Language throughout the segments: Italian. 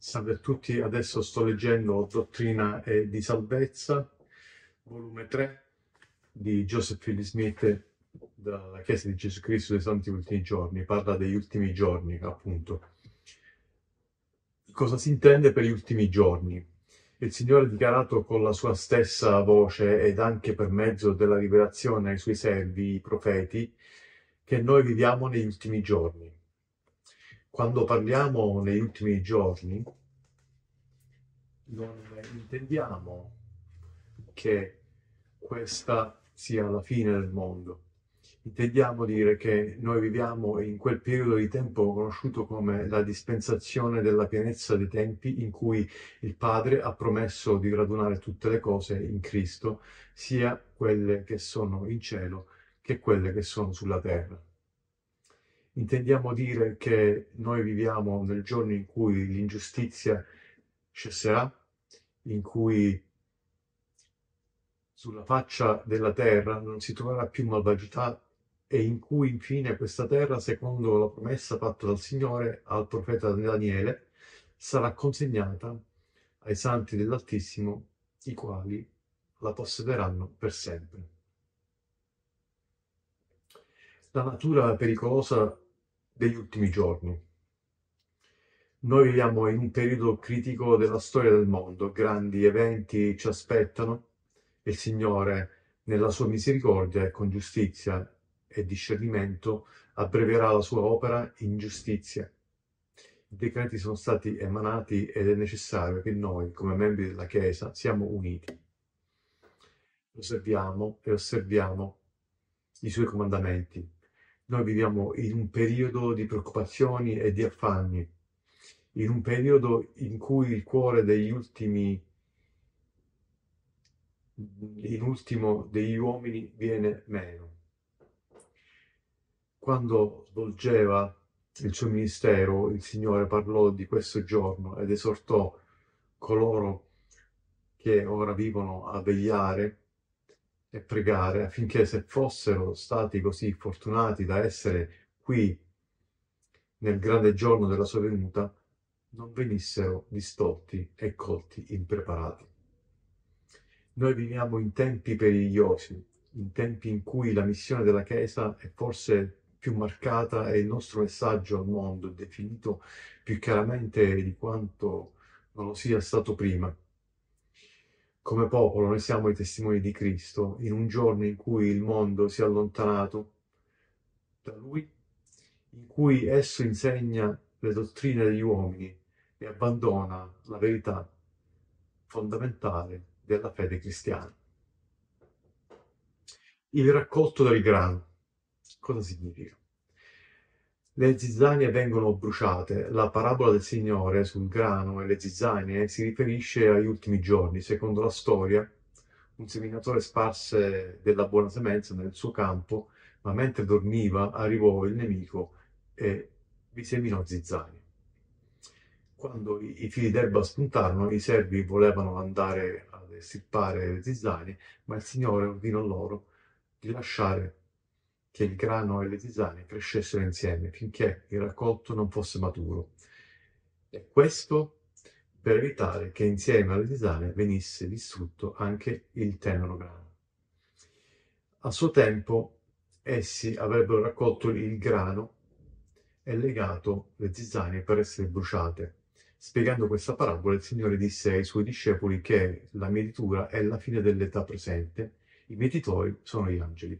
Salve a tutti, adesso sto leggendo Dottrina e di Salvezza, volume 3 di Joseph Philly Smith dalla Chiesa di Gesù Cristo dei Santi Ultimi Giorni, parla degli ultimi giorni appunto. Cosa si intende per gli ultimi giorni? Il Signore ha dichiarato con la sua stessa voce ed anche per mezzo della rivelazione ai suoi servi, i profeti, che noi viviamo negli ultimi giorni quando parliamo negli ultimi giorni, non intendiamo che questa sia la fine del mondo. Intendiamo dire che noi viviamo in quel periodo di tempo conosciuto come la dispensazione della pienezza dei tempi in cui il Padre ha promesso di radunare tutte le cose in Cristo, sia quelle che sono in cielo che quelle che sono sulla terra intendiamo dire che noi viviamo nel giorno in cui l'ingiustizia cesserà, in cui sulla faccia della terra non si troverà più malvagità e in cui infine questa terra, secondo la promessa fatta dal Signore al profeta Daniele, sarà consegnata ai santi dell'Altissimo, i quali la possederanno per sempre. La natura pericolosa degli ultimi giorni. Noi viviamo in un periodo critico della storia del mondo, grandi eventi ci aspettano e il Signore, nella sua misericordia e con giustizia e discernimento, abbreverà la sua opera in giustizia. I decreti sono stati emanati ed è necessario che noi, come membri della Chiesa, siamo uniti. Osserviamo e osserviamo i suoi comandamenti, noi viviamo in un periodo di preoccupazioni e di affanni, in un periodo in cui il cuore degli ultimi, l'ultimo degli uomini viene meno. Quando svolgeva il suo ministero, il Signore parlò di questo giorno ed esortò coloro che ora vivono a vegliare e pregare affinché se fossero stati così fortunati da essere qui nel grande giorno della sua venuta, non venissero distolti e colti impreparati. Noi viviamo in tempi perigliosi, in tempi in cui la missione della Chiesa è forse più marcata e il nostro messaggio al mondo è definito più chiaramente di quanto non lo sia stato prima come popolo noi siamo i testimoni di Cristo in un giorno in cui il mondo si è allontanato da Lui, in cui esso insegna le dottrine degli uomini e abbandona la verità fondamentale della fede cristiana. Il raccolto del grano, cosa significa? Le zizzanie vengono bruciate. La parabola del Signore sul grano e le zizzanie si riferisce agli ultimi giorni. Secondo la storia, un seminatore sparse della buona semenza nel suo campo, ma mentre dormiva arrivò il nemico e vi seminò zizzanie. Quando i fili d'erba spuntarono, i servi volevano andare a estirpare le zizzanie, ma il Signore ordinò loro di lasciare che il grano e le tisane crescessero insieme finché il raccolto non fosse maturo. E questo per evitare che insieme alle tisane venisse distrutto anche il tenero grano. A suo tempo essi avrebbero raccolto il grano e legato le tisane per essere bruciate. Spiegando questa parabola, il Signore disse ai suoi discepoli che la mietitura è la fine dell'età presente, i mietitori sono gli angeli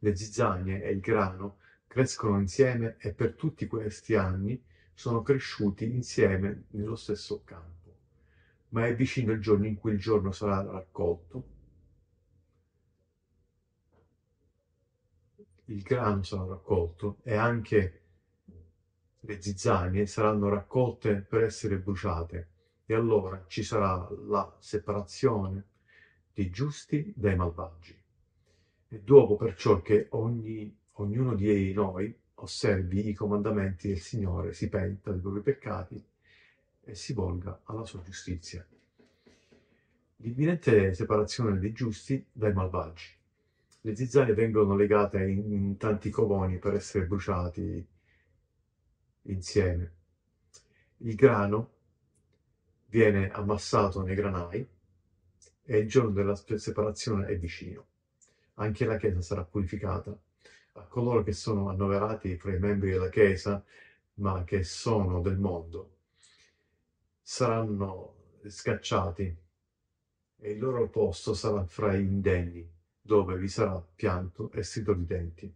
le zizzagne e il grano crescono insieme e per tutti questi anni sono cresciuti insieme nello stesso campo. Ma è vicino il giorno in cui il giorno sarà raccolto, il grano sarà raccolto e anche le zizzagne saranno raccolte per essere bruciate e allora ci sarà la separazione dei giusti dai malvagi. È dopo perciò che ogni, ognuno di noi osservi i comandamenti del Signore, si penta dei propri peccati e si volga alla sua giustizia. L'imminente separazione dei giusti dai malvagi. Le zizzanie vengono legate in tanti covoni per essere bruciati insieme. Il grano viene ammassato nei granai e il giorno della separazione è vicino anche la Chiesa sarà purificata. A coloro che sono annoverati fra i membri della Chiesa, ma che sono del mondo, saranno scacciati e il loro posto sarà fra gli indegni, dove vi sarà pianto e stridor di denti.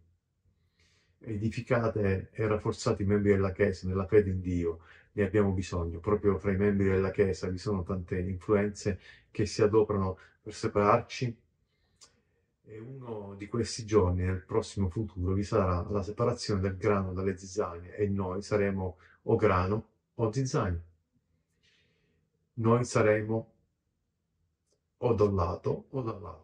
Edificate e rafforzate i membri della Chiesa nella fede in Dio, ne abbiamo bisogno. Proprio fra i membri della Chiesa vi sono tante influenze che si adoperano per separarci e uno di questi giorni, nel prossimo futuro, vi sarà la separazione del grano dalle zizzanie e noi saremo o grano o zizzanie. Noi saremo o da un lato o dall'altro.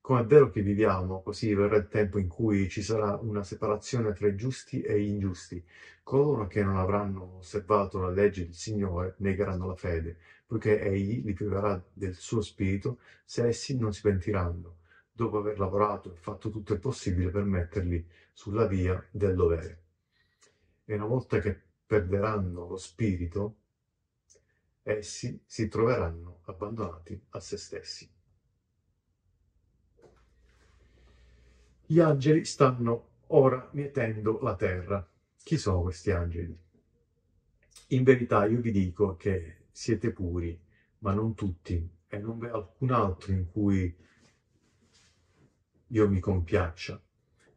Come è vero che viviamo, così verrà il tempo in cui ci sarà una separazione tra i giusti e gli ingiusti. Coloro che non avranno osservato la legge del Signore negheranno la fede, poiché Egli li priverà del suo spirito se essi non si pentiranno dopo aver lavorato e fatto tutto il possibile per metterli sulla via del dovere. E una volta che perderanno lo spirito, essi si troveranno abbandonati a se stessi. Gli angeli stanno ora mietendo la terra. Chi sono questi angeli? In verità io vi dico che siete puri, ma non tutti, e non v'è alcun altro in cui io mi compiaccia.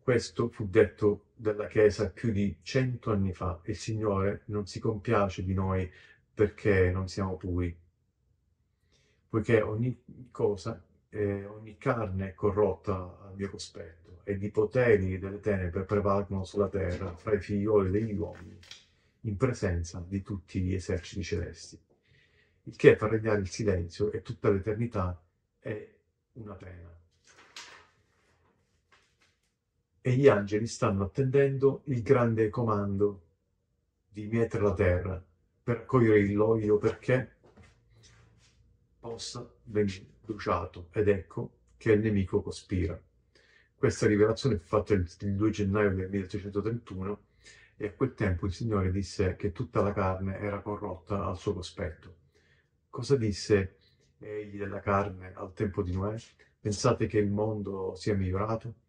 Questo fu detto dalla Chiesa più di cento anni fa. Il Signore non si compiace di noi perché non siamo puri, poiché ogni cosa, eh, ogni carne è corrotta al mio cospetto e i poteri delle tenebre prevalgono sulla terra fra i figlioli degli uomini in presenza di tutti gli eserciti celesti. Il che fa regnare il silenzio e tutta l'eternità è una pena e gli angeli stanno attendendo il grande comando di mietere la terra per accogliere il loglio perché possa venire bruciato ed ecco che il nemico cospira. Questa rivelazione fu fatta il 2 gennaio del 1831 e a quel tempo il Signore disse che tutta la carne era corrotta al suo cospetto. Cosa disse egli della carne al tempo di Noè? Pensate che il mondo sia migliorato?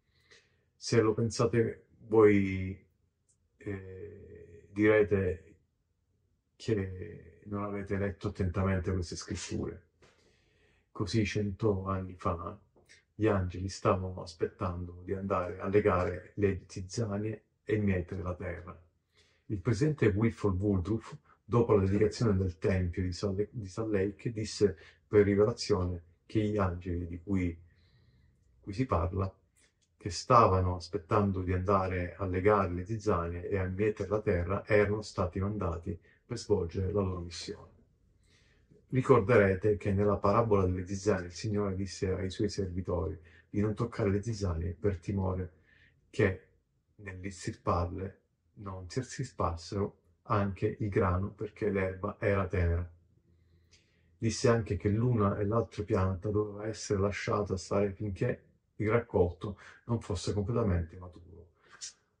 se lo pensate voi eh, direte che non avete letto attentamente queste scritture. Così cento anni fa gli angeli stavano aspettando di andare a legare le zizzanie e il miete della terra. Il presidente Wilford Woodruff, dopo la dedicazione del Tempio di Salt Lake, disse per rivelazione che gli angeli di cui, di cui si parla che stavano aspettando di andare a legare le tizzane e a mettere la terra erano stati mandati per svolgere la loro missione. Ricorderete che nella parabola delle tizzane il Signore disse ai suoi servitori di non toccare le tizzane per timore che nell'istirparle non si estirpassero anche il grano perché l'erba era tenera. Disse anche che l'una e l'altra pianta doveva essere lasciata stare finché il raccolto non fosse completamente maturo.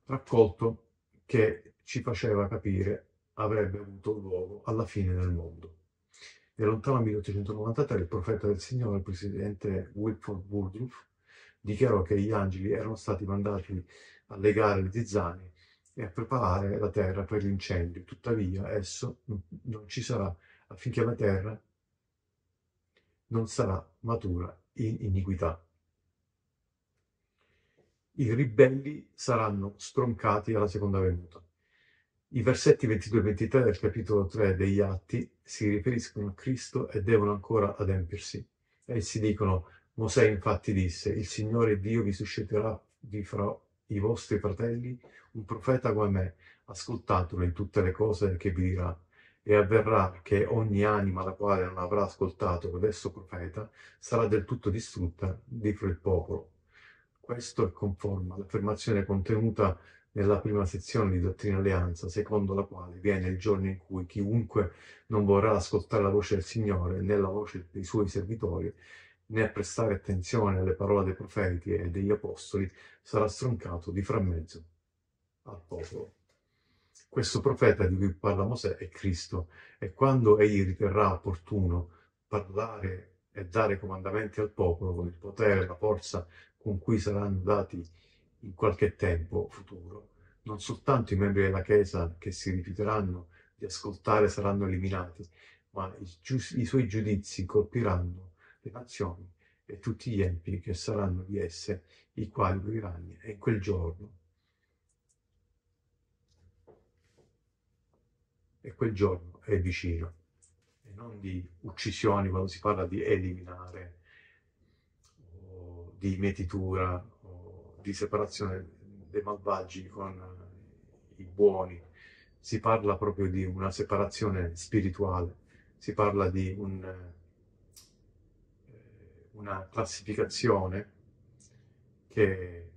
Raccolto che ci faceva capire avrebbe avuto luogo alla fine del mondo. Nel lontano 1893 il profeta del Signore, il presidente Wilford Woodruff, dichiarò che gli angeli erano stati mandati a legare le zizzane e a preparare la terra per l'incendio. Tuttavia, esso non ci sarà affinché la terra non sarà matura in iniquità i ribelli saranno stroncati alla seconda venuta. I versetti 22 e 23 del capitolo 3 degli Atti si riferiscono a Cristo e devono ancora adempiersi. Essi dicono, Mosè infatti disse, il Signore Dio vi susciterà di fra i vostri fratelli un profeta come me, ascoltatelo in tutte le cose che vi dirà. E avverrà che ogni anima la quale non avrà ascoltato questo profeta sarà del tutto distrutta di fra il popolo questo è conforme all'affermazione contenuta nella prima sezione di Dottrina Alleanza, secondo la quale viene il giorno in cui chiunque non vorrà ascoltare la voce del Signore né la voce dei suoi servitori, né prestare attenzione alle parole dei profeti e degli apostoli, sarà stroncato di frammezzo al popolo. Questo profeta di cui parla Mosè è Cristo e quando egli riterrà opportuno parlare e dare comandamenti al popolo con il potere, la forza con cui saranno dati in qualche tempo futuro. Non soltanto i membri della Chiesa che si rifiuteranno di ascoltare saranno eliminati, ma i, i suoi giudizi colpiranno le nazioni e tutti gli empi che saranno di esse, i quali moriranno. E in quel giorno, e quel giorno è vicino, e non di uccisioni quando si parla di eliminare di mietitura o di separazione dei malvagi con i buoni, si parla proprio di una separazione spirituale, si parla di un, eh, una classificazione che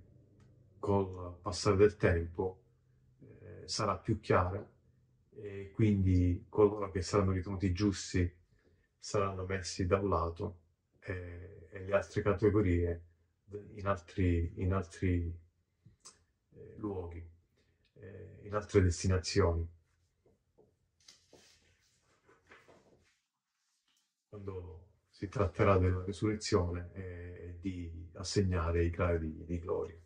col passare del tempo eh, sarà più chiara e quindi coloro che saranno ritenuti giusti saranno messi da un lato e, e le altre categorie in altri, in altri eh, luoghi, eh, in altre destinazioni. Quando si tratterà della risurrezione eh, e di assegnare i gradi di gloria.